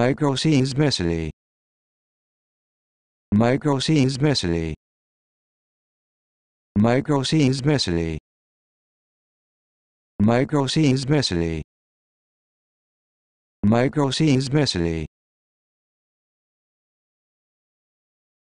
Microceans Besseli. Microceans Besseli. Microceans Besseli. Microceans Besseli. Microceans Besseli.